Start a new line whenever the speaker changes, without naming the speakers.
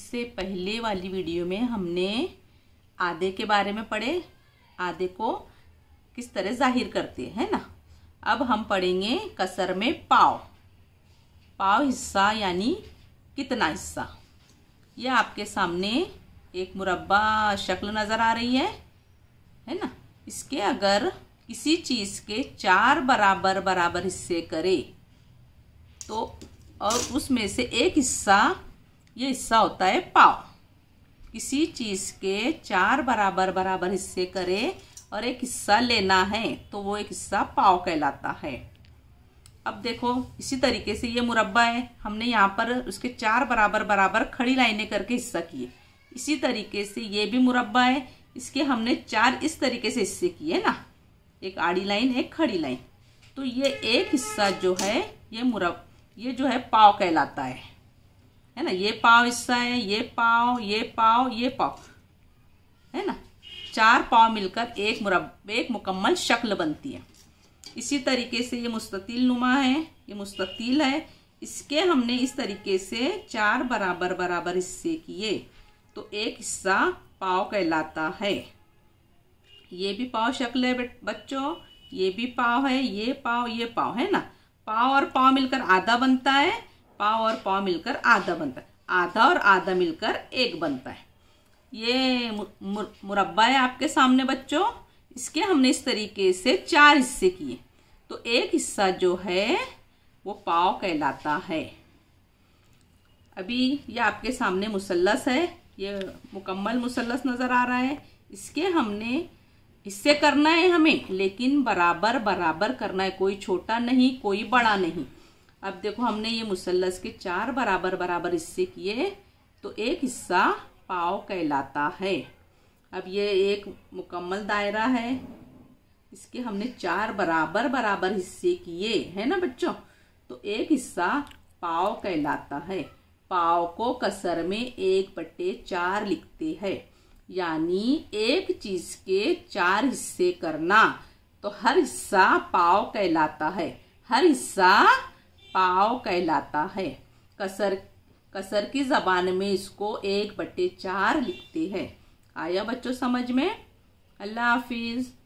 इससे पहले वाली वीडियो में हमने आधे के बारे में पढ़े आधे को किस तरह जाहिर करते हैं ना अब हम पढ़ेंगे कसर में पाव पाव हिस्सा यानी कितना हिस्सा यह आपके सामने एक मुरब्बा शक्ल नज़र आ रही है है ना इसके अगर किसी चीज़ के चार बराबर बराबर हिस्से करे तो और उसमें से एक हिस्सा ये हिस्सा होता है पाव किसी चीज़ के चार बराबर बराबर हिस्से करें और एक हिस्सा लेना है तो वो एक हिस्सा पाव कहलाता है अब देखो इसी तरीके से ये मुरब्बा है हमने यहाँ पर उसके चार बराबर बराबर खड़ी लाइनें करके हिस्सा किए इसी तरीके से ये भी मुरब्बा है इसके हमने चार इस तरीके से हिस्से किए ना एक आड़ी लाइन एक खड़ी लाइन तो ये एक हिस्सा जो है ये मुरब ये जो है पाव कहलाता है है ना ये पाव हिस्सा है ये पाव ये पाव ये पाव है ना चार पाव मिलकर एक मुरब एक मुकम्मल शक्ल बनती है इसी तरीके से ये मुस्ततील नुमा है ये मुस्ततील है इसके हमने इस तरीके से चार बराबर बराबर हिस्से किए तो एक हिस्सा पाव कहलाता है ये भी पाव शक्ल है बच्चों ये भी पाव है ये पाव ये पाव है ना पाव और पाव मिलकर आधा बनता है पाव और पाव मिलकर आधा बनता है आधा और आधा मिलकर एक बनता है ये मुरब्बा है आपके सामने बच्चों इसके हमने इस तरीके से चार हिस्से किए तो एक हिस्सा जो है वो पाव कहलाता है अभी ये आपके सामने मुसलस है ये मुकम्मल मुसलस नज़र आ रहा है इसके हमने इससे करना है हमें लेकिन बराबर बराबर करना है कोई छोटा नहीं कोई बड़ा नहीं अब देखो हमने ये मुसलस के चार बराबर बराबर हिस्से किए तो एक हिस्सा पाव कहलाता है अब ये एक मुकम्मल दायरा है इसके हमने चार बराबर बराबर हिस्से किए है ना बच्चों तो एक हिस्सा पाव कहलाता है पाव को कसर में एक बट्टे चार लिखते हैं यानी एक चीज के चार हिस्से करना तो हर हिस्सा पाव कहलाता है हर हिस्सा पाव कहलाता है कसर कसर की जबान में इसको एक बट्टे चार लिखते हैं आया बच्चों समझ में अल्लाह हाफिज़